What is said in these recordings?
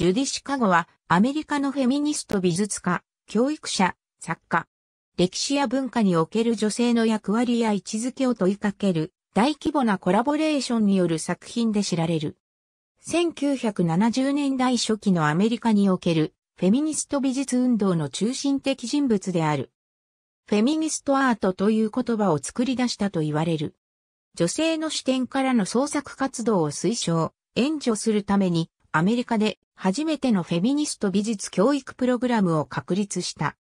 ジュディ・シカゴはアメリカのフェミニスト美術家、教育者、作家。歴史や文化における女性の役割や位置づけを問いかける大規模なコラボレーションによる作品で知られる。1970年代初期のアメリカにおけるフェミニスト美術運動の中心的人物である。フェミニストアートという言葉を作り出したと言われる。女性の視点からの創作活動を推奨、援助するためにアメリカで初めてのフェミニスト美術教育プログラムを確立した。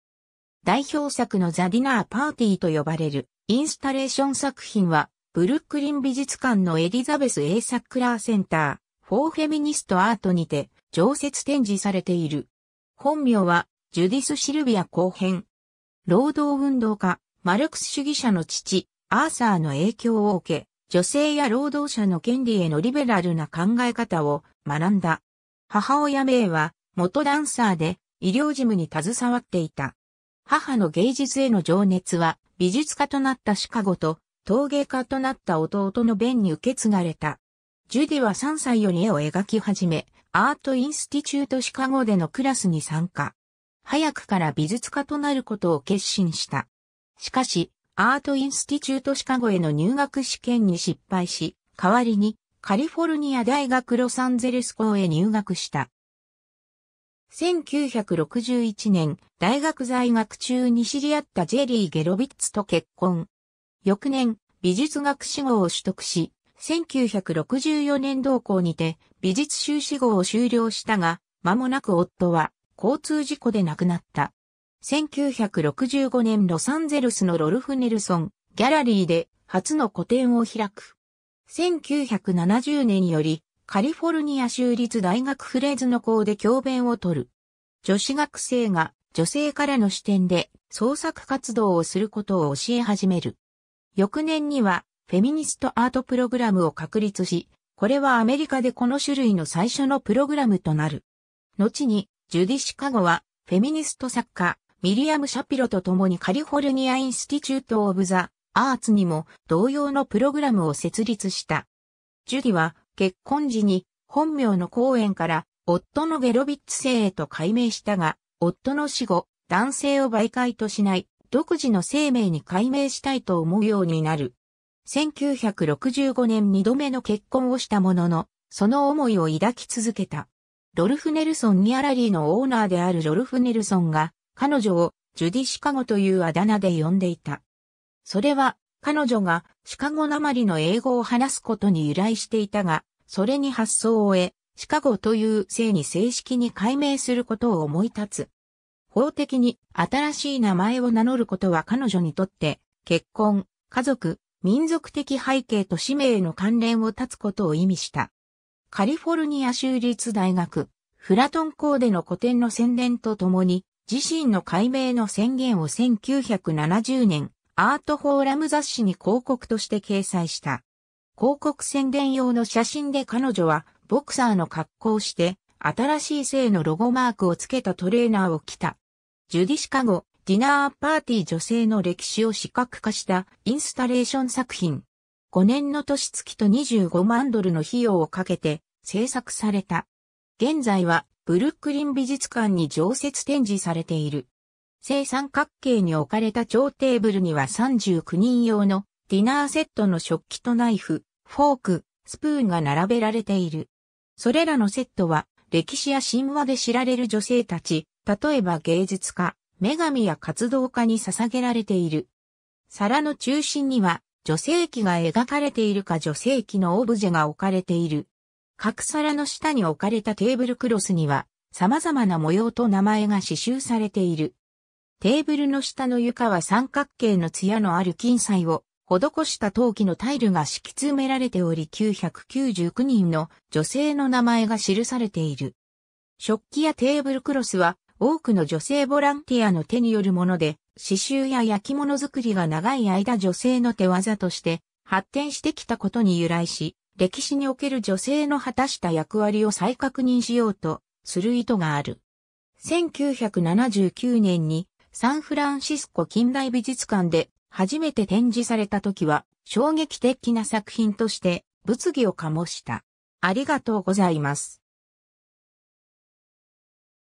代表作のザ・ディナー・パーティーと呼ばれるインスタレーション作品は、ブルックリン美術館のエリザベス・エイサックラーセンター、フォーフェミニストアートにて、常設展示されている。本名は、ジュディス・シルビア後編。労働運動家、マルクス主義者の父、アーサーの影響を受け、女性や労働者の権利へのリベラルな考え方を学んだ。母親名は元ダンサーで医療事務に携わっていた。母の芸術への情熱は美術家となったシカゴと陶芸家となった弟のベンに受け継がれた。ジュディは3歳より絵を描き始め、アートインスティチュートシカゴでのクラスに参加。早くから美術家となることを決心した。しかし、アートインスティチュートシカゴへの入学試験に失敗し、代わりにカリフォルニア大学ロサンゼルス校へ入学した。1961年、大学在学中に知り合ったジェリー・ゲロビッツと結婚。翌年、美術学士号を取得し、1964年同校にて美術修士号を修了したが、間もなく夫は交通事故で亡くなった。1965年ロサンゼルスのロルフ・ネルソン、ギャラリーで初の個展を開く。1970年よりカリフォルニア州立大学フレーズの校で教鞭を取る。女子学生が女性からの視点で創作活動をすることを教え始める。翌年にはフェミニストアートプログラムを確立し、これはアメリカでこの種類の最初のプログラムとなる。後にジュディシカゴはフェミニスト作家、ミリアム・シャピロと共にカリフォルニア・インスティチュート・オブ・ザ・アーツにも同様のプログラムを設立した。ジュディは結婚時に本名の公園から夫のゲロビッツ姓へと改名したが、夫の死後、男性を媒介としない独自の生命に改名したいと思うようになる。1965年2度目の結婚をしたものの、その思いを抱き続けた。ロルフ・ネルソン・ニアラリーのオーナーであるロルフ・ネルソンが、彼女をジュディ・シカゴというあだ名で呼んでいた。それは、彼女がシカゴなまりの英語を話すことに由来していたが、それに発想を得、シカゴという姓に正式に改名することを思い立つ。法的に新しい名前を名乗ることは彼女にとって、結婚、家族、民族的背景と使命の関連を断つことを意味した。カリフォルニア州立大学、フラトン校での古典の宣伝とともに、自身の解明の宣言を1970年、アートフォーラム雑誌に広告として掲載した。広告宣伝用の写真で彼女は、ボクサーの格好をして、新しい性のロゴマークをつけたトレーナーを着た。ジュディシカゴ、ディナーパーティー女性の歴史を視覚化したインスタレーション作品。5年の年月と25万ドルの費用をかけて制作された。現在はブルックリン美術館に常設展示されている。正三角形に置かれた長テーブルには39人用のディナーセットの食器とナイフ、フォーク、スプーンが並べられている。それらのセットは歴史や神話で知られる女性たち、例えば芸術家、女神や活動家に捧げられている。皿の中心には女性器が描かれているか女性器のオブジェが置かれている。各皿の下に置かれたテーブルクロスには、様々な模様と名前が刺繍されている。テーブルの下の床は三角形の艶のある金彩を施した陶器のタイルが敷き詰められており999人の女性の名前が記されている。食器やテーブルクロスは多くの女性ボランティアの手によるもので、刺繍や焼き物作りが長い間女性の手技として発展してきたことに由来し、歴史における女性の果たした役割を再確認しようとする意図がある。1979年にサンフランシスコ近代美術館で初めて展示された時は衝撃的な作品として物議を醸した。ありがとうございます。